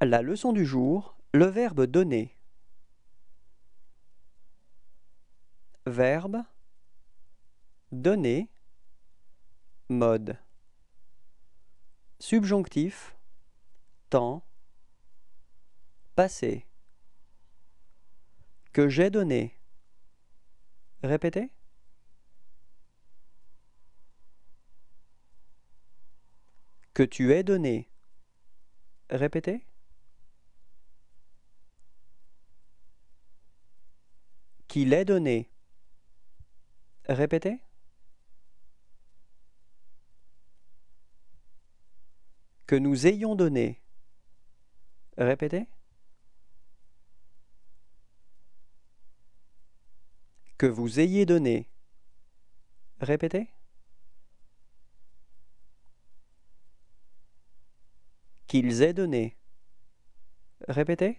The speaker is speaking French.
La leçon du jour, le verbe donner. Verbe donner mode subjonctif temps passé que j'ai donné répétez que tu es donné répétez Qu'il ait donné. Répétez. Que nous ayons donné. Répétez. Que vous ayez donné. Répétez. Qu'ils aient donné. Répétez.